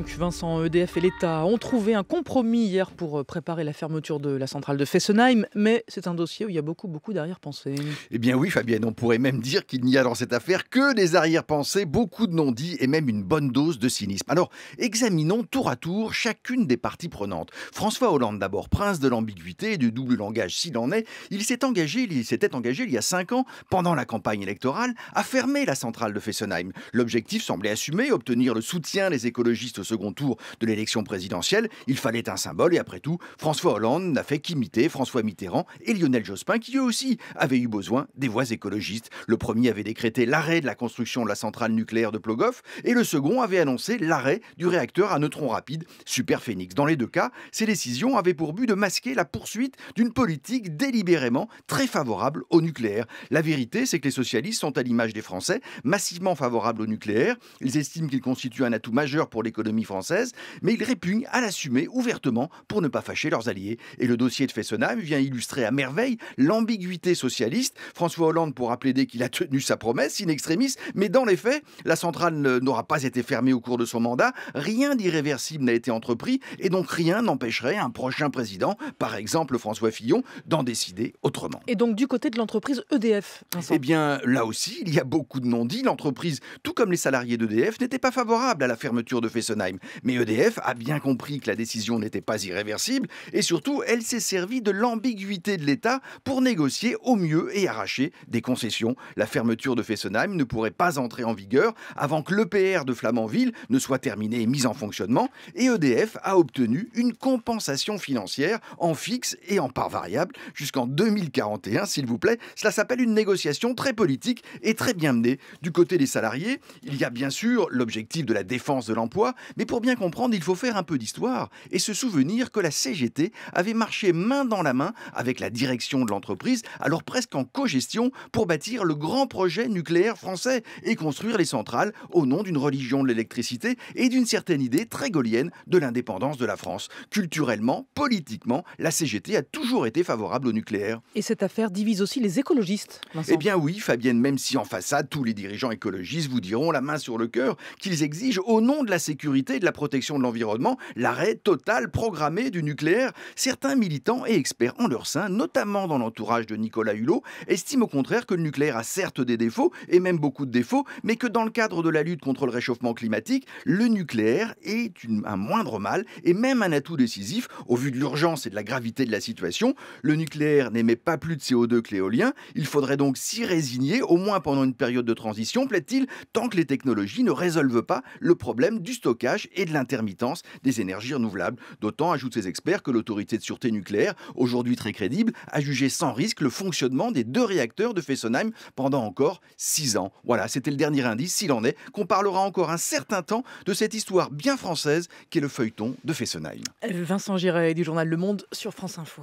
donc, Vincent, EDF et l'État ont trouvé un compromis hier pour euh, préparer la fermeture de la centrale de Fessenheim, mais c'est un dossier où il y a beaucoup, beaucoup d'arrière-pensées. Eh bien oui, Fabienne, on pourrait même dire qu'il n'y a dans cette affaire que des arrière-pensées, beaucoup de non-dits et même une bonne dose de cynisme. Alors, examinons tour à tour chacune des parties prenantes. François Hollande, d'abord, prince de l'ambiguïté et du double langage s'il en est, il s'est engagé, il s'était engagé il y a cinq ans, pendant la campagne électorale, à fermer la centrale de Fessenheim. L'objectif semblait assumé, obtenir le soutien des écologistes second tour de l'élection présidentielle. Il fallait un symbole et après tout, François Hollande n'a fait qu'imiter François Mitterrand et Lionel Jospin qui eux aussi avaient eu besoin des voix écologistes. Le premier avait décrété l'arrêt de la construction de la centrale nucléaire de Plogoff et le second avait annoncé l'arrêt du réacteur à neutrons rapides Superphénix. Dans les deux cas, ces décisions avaient pour but de masquer la poursuite d'une politique délibérément très favorable au nucléaire. La vérité, c'est que les socialistes sont à l'image des Français, massivement favorables au nucléaire. Ils estiment qu'il constitue un atout majeur pour l'économie française, mais ils répugnent à l'assumer ouvertement pour ne pas fâcher leurs alliés. Et le dossier de Fessenheim vient illustrer à merveille l'ambiguïté socialiste. François Hollande pourra plaider qu'il a tenu sa promesse in extremis, mais dans les faits, la centrale n'aura pas été fermée au cours de son mandat, rien d'irréversible n'a été entrepris, et donc rien n'empêcherait un prochain président, par exemple François Fillon, d'en décider autrement. Et donc du côté de l'entreprise EDF Eh bien, là aussi, il y a beaucoup de non-dits. L'entreprise, tout comme les salariés d'EDF, n'était pas favorable à la fermeture de Fessenheim. Mais EDF a bien compris que la décision n'était pas irréversible et surtout, elle s'est servie de l'ambiguïté de l'État pour négocier au mieux et arracher des concessions. La fermeture de Fessenheim ne pourrait pas entrer en vigueur avant que l'EPR de Flamanville ne soit terminé et mis en fonctionnement et EDF a obtenu une compensation financière en fixe et en part variable jusqu'en 2041, s'il vous plaît. Cela s'appelle une négociation très politique et très bien menée. Du côté des salariés, il y a bien sûr l'objectif de la défense de l'emploi, mais pour bien comprendre, il faut faire un peu d'histoire et se souvenir que la CGT avait marché main dans la main avec la direction de l'entreprise, alors presque en co-gestion, pour bâtir le grand projet nucléaire français et construire les centrales au nom d'une religion de l'électricité et d'une certaine idée très gaulienne de l'indépendance de la France. Culturellement, politiquement, la CGT a toujours été favorable au nucléaire. Et cette affaire divise aussi les écologistes. Eh bien oui, Fabienne, même si en façade, tous les dirigeants écologistes vous diront la main sur le cœur qu'ils exigent au nom de la sécurité et de la protection de l'environnement l'arrêt total programmé du nucléaire. Certains militants et experts en leur sein, notamment dans l'entourage de Nicolas Hulot, estiment au contraire que le nucléaire a certes des défauts, et même beaucoup de défauts, mais que dans le cadre de la lutte contre le réchauffement climatique, le nucléaire est un moindre mal et même un atout décisif au vu de l'urgence et de la gravité de la situation. Le nucléaire n'émet pas plus de CO2 que l'éolien, il faudrait donc s'y résigner, au moins pendant une période de transition, plaît il tant que les technologies ne résolvent pas le problème du stockage et de l'intermittence des énergies renouvelables. D'autant, ajoutent ces experts, que l'autorité de sûreté nucléaire, aujourd'hui très crédible, a jugé sans risque le fonctionnement des deux réacteurs de Fessenheim pendant encore six ans. Voilà, c'était le dernier indice, s'il en est, qu'on parlera encore un certain temps de cette histoire bien française qu'est le feuilleton de Fessenheim. Vincent Giray du journal Le Monde sur France Info.